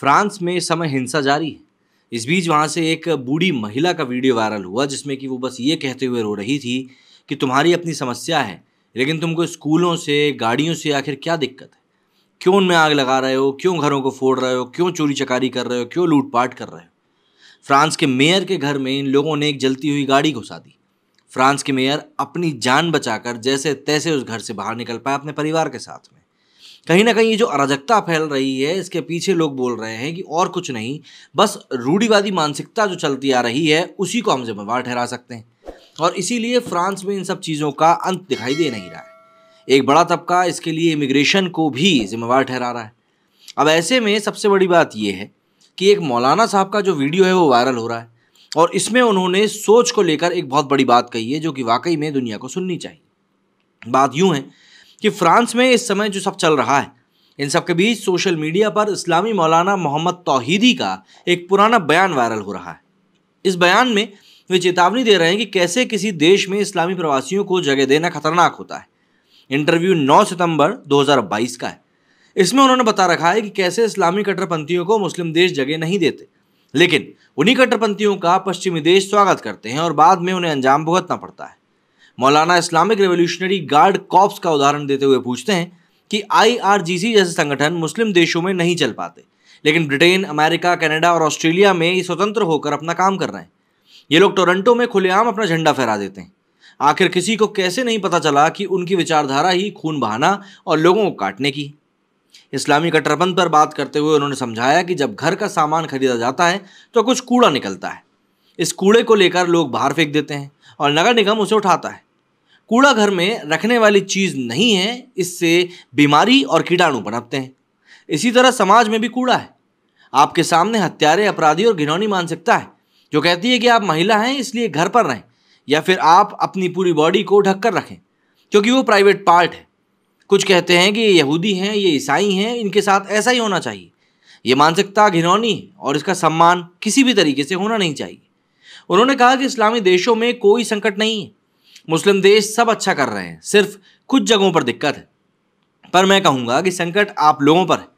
France में इस समय हिंसा जारी है इस बीच वहाँ से एक बूढ़ी महिला का वीडियो वायरल हुआ जिसमें कि वो बस ये कहते हुए रो रही थी कि तुम्हारी अपनी समस्या है लेकिन तुमको स्कूलों से गाड़ियों से आखिर क्या दिक्कत है क्यों उनमें आग लगा रहे हो क्यों घरों को फोड़ रहे हो क्यों चोरी चकारी कर रहे हो क्यों लूटपाट कर रहे हो फ्रांस के मेयर के घर में इन लोगों ने एक जलती हुई गाड़ी घुसा दी फ्रांस के मेयर अपनी जान बचाकर जैसे तैसे उस घर से बाहर निकल पाए अपने परिवार के साथ में कहीं ना कहीं ये जो अराजकता फैल रही है इसके पीछे लोग बोल रहे हैं कि और कुछ नहीं बस रूढ़ीवादी मानसिकता जो चलती आ रही है उसी को हम जिम्मेवार ठहरा सकते हैं और इसीलिए फ्रांस में इन सब चीज़ों का अंत दिखाई दे नहीं रहा है एक बड़ा तबका इसके लिए इमिग्रेशन को भी जिम्मेवार ठहरा रहा है अब ऐसे में सबसे बड़ी बात यह है कि एक मौलाना साहब का जो वीडियो है वो वायरल हो रहा है और इसमें उन्होंने सोच को लेकर एक बहुत बड़ी बात कही है जो कि वाकई में दुनिया को सुननी चाहिए बात यूँ है कि फ्रांस में इस समय जो सब चल रहा है इन सब के बीच सोशल मीडिया पर इस्लामी मौलाना मोहम्मद तोहीदी का एक पुराना बयान वायरल हो रहा है इस बयान में वे चेतावनी दे रहे हैं कि कैसे किसी देश में इस्लामी प्रवासियों को जगह देना खतरनाक होता है इंटरव्यू 9 सितंबर 2022 का है इसमें उन्होंने बता रखा है कि कैसे इस्लामी कट्टरपंथियों को मुस्लिम देश जगह नहीं देते लेकिन उन्हीं कट्टरपंथियों का पश्चिमी देश स्वागत करते हैं और बाद में उन्हें अंजाम भुगतना पड़ता है मौलाना इस्लामिक रेवोल्यूशनरी गार्ड कॉप्स का उदाहरण देते हुए पूछते हैं कि आईआरजीसी जैसे संगठन मुस्लिम देशों में नहीं चल पाते लेकिन ब्रिटेन अमेरिका कनाडा और ऑस्ट्रेलिया में स्वतंत्र होकर अपना काम कर रहे हैं ये लोग टोरंटो में खुलेआम अपना झंडा फहरा देते हैं आखिर किसी को कैसे नहीं पता चला कि उनकी विचारधारा ही खून बहाना और लोगों को काटने की इस्लामी कट्टरपंथ पर बात करते हुए उन्होंने समझाया कि जब घर का सामान खरीदा जाता है तो कुछ कूड़ा निकलता है इस कूड़े को लेकर लोग बाहर फेंक देते हैं और नगर निगम उसे उठाता है कूड़ा घर में रखने वाली चीज़ नहीं है इससे बीमारी और कीटाणु पनपते हैं इसी तरह समाज में भी कूड़ा है आपके सामने हत्यारे अपराधी और घिनौनी मानसिकता है जो कहती है कि आप महिला हैं इसलिए घर पर रहें या फिर आप अपनी पूरी बॉडी को ढक कर रखें क्योंकि वो प्राइवेट पार्ट है कुछ कहते हैं कि ये यहूदी हैं ये ईसाई हैं इनके साथ ऐसा ही होना चाहिए ये मानसिकता घिनौनी है और इसका सम्मान किसी भी तरीके से होना नहीं चाहिए उन्होंने कहा कि इस्लामी देशों में कोई संकट नहीं है मुस्लिम देश सब अच्छा कर रहे हैं सिर्फ कुछ जगहों पर दिक्कत है पर मैं कहूँगा कि संकट आप लोगों पर है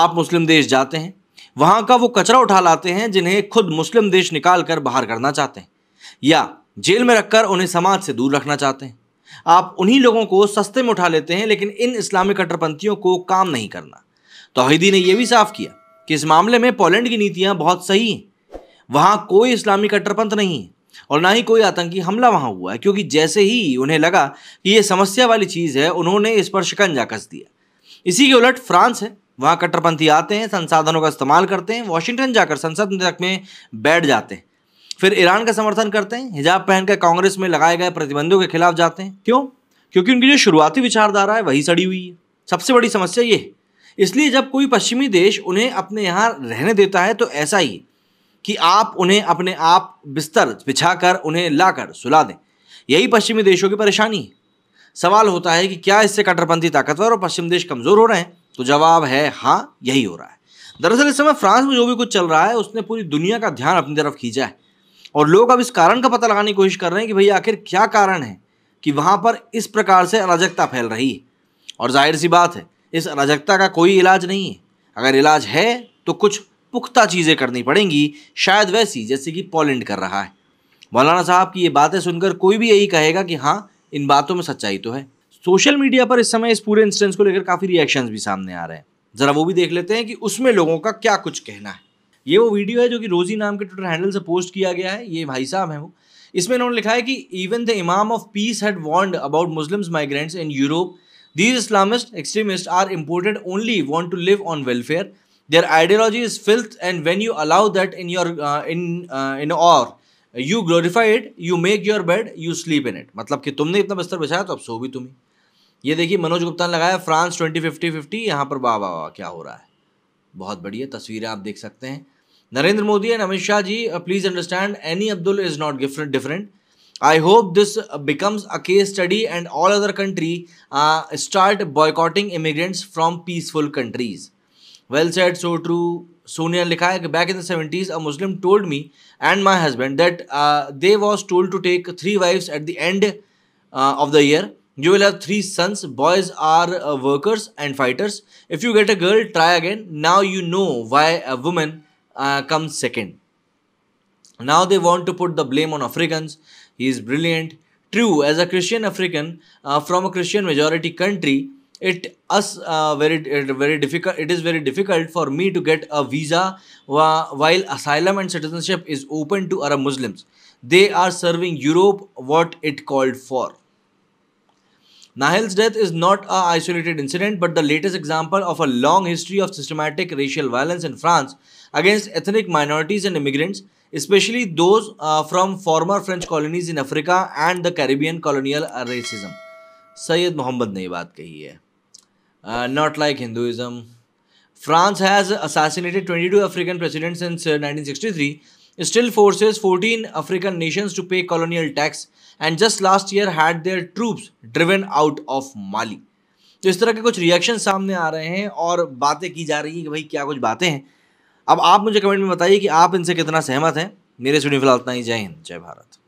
आप मुस्लिम देश जाते हैं वहाँ का वो कचरा उठा लाते हैं जिन्हें खुद मुस्लिम देश निकाल कर बाहर करना चाहते हैं या जेल में रखकर उन्हें समाज से दूर रखना चाहते हैं आप उन्हीं लोगों को सस्ते में उठा लेते हैं लेकिन इन इस्लामिक कट्टरपंथियों को काम नहीं करना तोहिदी ने यह भी साफ किया कि इस मामले में पोलैंड की नीतियां बहुत सही हैं वहां कोई इस्लामी कट्टरपंथ नहीं है और ना ही कोई आतंकी हमला वहां हुआ है क्योंकि जैसे ही उन्हें लगा कि ये समस्या वाली चीज़ है उन्होंने इस पर शिकंजा कस दिया इसी के उलट फ्रांस है वहाँ कट्टरपंथी आते हैं संसाधनों का इस्तेमाल करते हैं वॉशिंगटन जाकर संसद तक में बैठ जाते हैं फिर ईरान का समर्थन करते हैं हिजाब पहनकर कांग्रेस में लगाए गए प्रतिबंधों के खिलाफ जाते हैं क्यों क्योंकि उनकी जो शुरुआती विचारधारा है वही सड़ी हुई है सबसे बड़ी समस्या ये है इसलिए जब कोई पश्चिमी देश उन्हें अपने यहाँ रहने देता है तो ऐसा ही कि आप उन्हें अपने आप बिस्तर बिछाकर उन्हें लाकर सुला दें यही पश्चिमी देशों की परेशानी है सवाल होता है कि क्या इससे कट्टरपंथी ताकतवर और पश्चिम देश कमज़ोर हो रहे हैं तो जवाब है हाँ यही हो रहा है दरअसल इस समय फ्रांस में जो भी कुछ चल रहा है उसने पूरी दुनिया का ध्यान अपनी तरफ खींचा है और लोग अब इस कारण का पता लगाने की कोशिश कर रहे हैं कि भाई आखिर क्या कारण है कि वहाँ पर इस प्रकार से अराजकता फैल रही है और जाहिर सी बात है इस अराजकता का कोई इलाज नहीं है अगर इलाज है तो कुछ पुख्ता चीज़ें करनी पड़ेंगी शायद वैसी जैसे कि पोलैंड कर रहा है मौलाना साहब की ये बातें सुनकर कोई भी यही कहेगा कि हाँ इन बातों में सच्चाई तो है सोशल मीडिया पर इस समय इस पूरे इंसिडेंस को लेकर काफ़ी रिएक्शंस भी सामने आ रहे हैं ज़रा वो भी देख लेते हैं कि उसमें लोगों का क्या कुछ कहना है ये वो वीडियो है जो कि रोजी नाम के ट्विटर हैंडल से पोस्ट किया गया है ये भाई साहब हैं वो इसमें इन्होंने लिखा है कि even the imam of peace had warned about Muslims migrants in Europe these Islamist extremist are imported only want to live on welfare their ideology is filth and when you allow that in your uh, in uh, in or you glorified you make your bed you sleep in it मतलब कि तुमने इतना बिस्तर बिछाया तो अब सो भी तुम्हें ये देखिए मनोज गुप्ता ने लगाया फ्रांस ट्वेंटी फिफ्टी फिफ्टी यहाँ पर वाह वाह वाह क्या हो रहा है बहुत बढ़िया तस्वीरें आप देख सकते हैं Narendra Modi and Amit Shah ji please understand any Abdul is not different I hope this becomes a case study and all other country start boycotting immigrants from peaceful countries Well said, so true. Sonia लिखा है कि back in the 70s a Muslim told me and my husband that uh, they was told to take three wives at the end uh, of the year. You will have three sons. Boys are uh, workers and fighters. If you get a girl, try again. Now you know why a woman uh, comes second. Now they want to put the blame on Africans. He is brilliant. True, as a Christian African uh, from a Christian majority country, it us uh, very very difficult it is very difficult for me to get a visa while asylum and citizenship is open to arab muslims they are serving europe what it called for Nahil's death is not a isolated incident but the latest example of a long history of systematic racial violence in France against ethnic minorities and immigrants, especially those uh, from former French colonies in Africa and the Caribbean colonial racism. Syed Muhammad ने ये baat kahi hai. Not like Hinduism France has assassinated twenty two African president since nineteen sixty three still forces fourteen African nations to pay colonial tax and just last year had their troops driven out of Mali तो इस तरह के कुछ reaction सामने आ रहे हैं और बातें की जा रही हैं कि भाई क्या कुछ बातें हैं अब आप मुझे कमेंट में बताइए कि आप इनसे कितना सहमत हैं मेरे सुनी फिलहाल इतना ही जय हिंद जय भारत